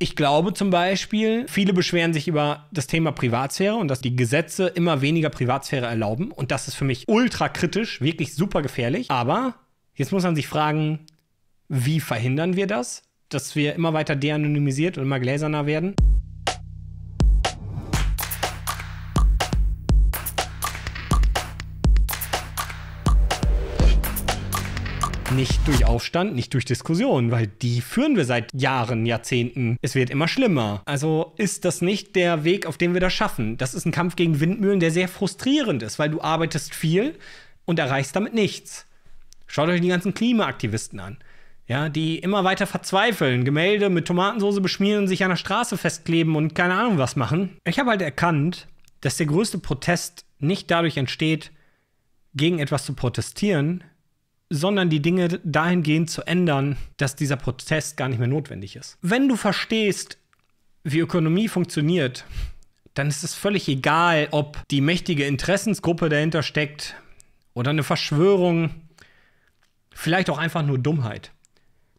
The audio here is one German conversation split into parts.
Ich glaube zum Beispiel, viele beschweren sich über das Thema Privatsphäre und dass die Gesetze immer weniger Privatsphäre erlauben. Und das ist für mich ultra kritisch, wirklich super gefährlich. Aber jetzt muss man sich fragen, wie verhindern wir das, dass wir immer weiter de-anonymisiert und immer gläserner werden? Nicht durch Aufstand, nicht durch Diskussion, weil die führen wir seit Jahren, Jahrzehnten. Es wird immer schlimmer. Also ist das nicht der Weg, auf den wir das schaffen. Das ist ein Kampf gegen Windmühlen, der sehr frustrierend ist, weil du arbeitest viel und erreichst damit nichts. Schaut euch die ganzen Klimaaktivisten an. Ja, die immer weiter verzweifeln, Gemälde mit Tomatensoße beschmieren sich an der Straße festkleben und keine Ahnung was machen. Ich habe halt erkannt, dass der größte Protest nicht dadurch entsteht, gegen etwas zu protestieren, sondern die Dinge dahingehend zu ändern, dass dieser Protest gar nicht mehr notwendig ist. Wenn du verstehst, wie Ökonomie funktioniert, dann ist es völlig egal, ob die mächtige Interessensgruppe dahinter steckt oder eine Verschwörung, vielleicht auch einfach nur Dummheit.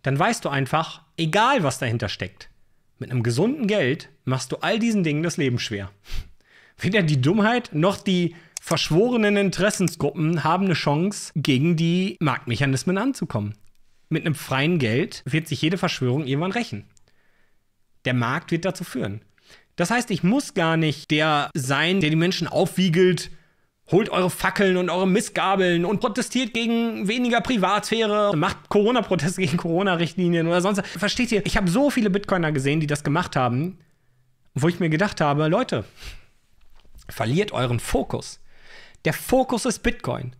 Dann weißt du einfach, egal was dahinter steckt, mit einem gesunden Geld machst du all diesen Dingen das Leben schwer. Weder die Dummheit noch die verschworenen Interessensgruppen haben eine Chance, gegen die Marktmechanismen anzukommen. Mit einem freien Geld wird sich jede Verschwörung irgendwann rächen. Der Markt wird dazu führen. Das heißt, ich muss gar nicht der sein, der die Menschen aufwiegelt, holt eure Fackeln und eure Missgabeln und protestiert gegen weniger Privatsphäre, macht Corona-Proteste gegen Corona-Richtlinien oder sonst. was. Versteht ihr? Ich habe so viele Bitcoiner gesehen, die das gemacht haben, wo ich mir gedacht habe, Leute, verliert euren Fokus. Der Fokus ist Bitcoin.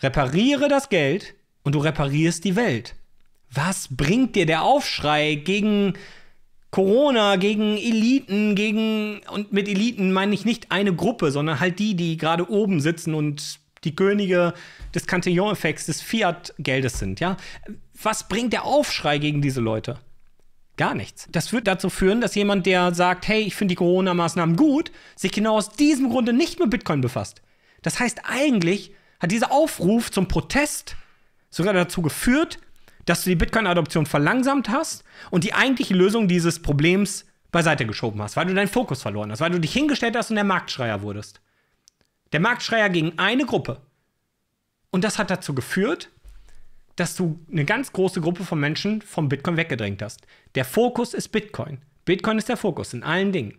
Repariere das Geld und du reparierst die Welt. Was bringt dir der Aufschrei gegen Corona, gegen Eliten, gegen, und mit Eliten meine ich nicht eine Gruppe, sondern halt die, die gerade oben sitzen und die Könige des Cantillon-Effekts, des Fiat-Geldes sind, ja? Was bringt der Aufschrei gegen diese Leute? Gar nichts. Das wird dazu führen, dass jemand, der sagt, hey, ich finde die Corona-Maßnahmen gut, sich genau aus diesem Grunde nicht mit Bitcoin befasst. Das heißt, eigentlich hat dieser Aufruf zum Protest sogar dazu geführt, dass du die Bitcoin-Adoption verlangsamt hast und die eigentliche Lösung dieses Problems beiseite geschoben hast, weil du deinen Fokus verloren hast, weil du dich hingestellt hast und der Marktschreier wurdest. Der Marktschreier gegen eine Gruppe. Und das hat dazu geführt, dass du eine ganz große Gruppe von Menschen vom Bitcoin weggedrängt hast. Der Fokus ist Bitcoin. Bitcoin ist der Fokus in allen Dingen.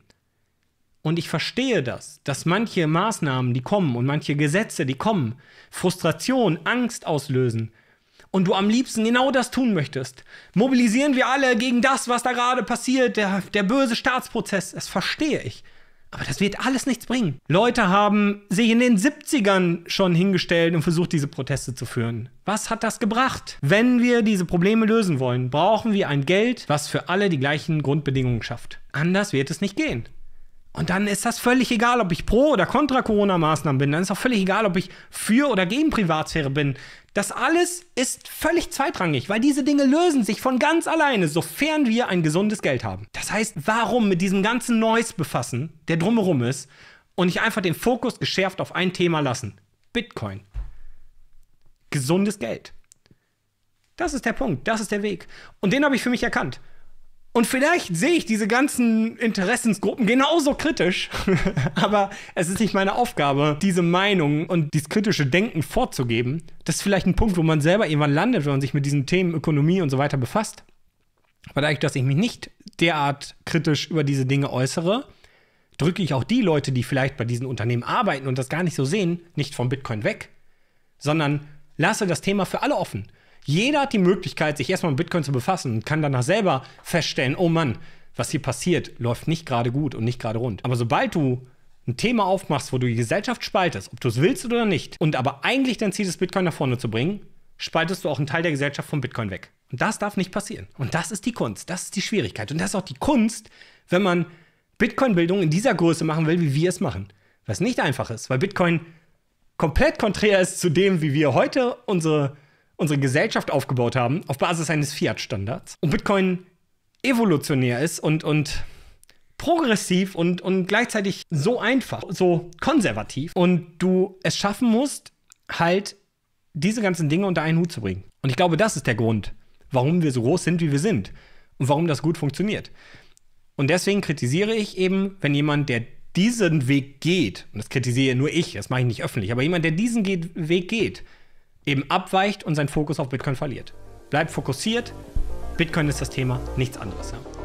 Und ich verstehe das, dass manche Maßnahmen, die kommen und manche Gesetze, die kommen, Frustration, Angst auslösen. Und du am liebsten genau das tun möchtest. Mobilisieren wir alle gegen das, was da gerade passiert, der, der böse Staatsprozess. Das verstehe ich. Aber das wird alles nichts bringen. Leute haben sich in den 70ern schon hingestellt und versucht, diese Proteste zu führen. Was hat das gebracht? Wenn wir diese Probleme lösen wollen, brauchen wir ein Geld, was für alle die gleichen Grundbedingungen schafft. Anders wird es nicht gehen. Und dann ist das völlig egal, ob ich pro oder kontra Corona-Maßnahmen bin. Dann ist auch völlig egal, ob ich für oder gegen Privatsphäre bin. Das alles ist völlig zweitrangig, weil diese Dinge lösen sich von ganz alleine, sofern wir ein gesundes Geld haben. Das heißt, warum mit diesem ganzen Noise befassen, der drumherum ist, und nicht einfach den Fokus geschärft auf ein Thema lassen? Bitcoin. Gesundes Geld. Das ist der Punkt, das ist der Weg. Und den habe ich für mich erkannt. Und vielleicht sehe ich diese ganzen Interessensgruppen genauso kritisch, aber es ist nicht meine Aufgabe, diese Meinung und dieses kritische Denken vorzugeben. Das ist vielleicht ein Punkt, wo man selber irgendwann landet, wenn man sich mit diesen Themen Ökonomie und so weiter befasst. Weil dadurch, dass ich mich nicht derart kritisch über diese Dinge äußere, drücke ich auch die Leute, die vielleicht bei diesen Unternehmen arbeiten und das gar nicht so sehen, nicht vom Bitcoin weg, sondern lasse das Thema für alle offen. Jeder hat die Möglichkeit, sich erstmal mit Bitcoin zu befassen und kann danach selber feststellen, oh Mann, was hier passiert, läuft nicht gerade gut und nicht gerade rund. Aber sobald du ein Thema aufmachst, wo du die Gesellschaft spaltest, ob du es willst oder nicht, und aber eigentlich dein Ziel ist, Bitcoin nach vorne zu bringen, spaltest du auch einen Teil der Gesellschaft von Bitcoin weg. Und das darf nicht passieren. Und das ist die Kunst, das ist die Schwierigkeit. Und das ist auch die Kunst, wenn man Bitcoin-Bildung in dieser Größe machen will, wie wir es machen. Was nicht einfach ist, weil Bitcoin komplett konträr ist zu dem, wie wir heute unsere unsere Gesellschaft aufgebaut haben, auf Basis eines Fiat-Standards. Und Bitcoin evolutionär ist und, und progressiv und, und gleichzeitig so einfach, so konservativ. Und du es schaffen musst, halt diese ganzen Dinge unter einen Hut zu bringen. Und ich glaube, das ist der Grund, warum wir so groß sind, wie wir sind und warum das gut funktioniert. Und deswegen kritisiere ich eben, wenn jemand, der diesen Weg geht, und das kritisiere nur ich, das mache ich nicht öffentlich, aber jemand, der diesen Weg geht, eben abweicht und seinen Fokus auf Bitcoin verliert. Bleibt fokussiert. Bitcoin ist das Thema, nichts anderes. Ja.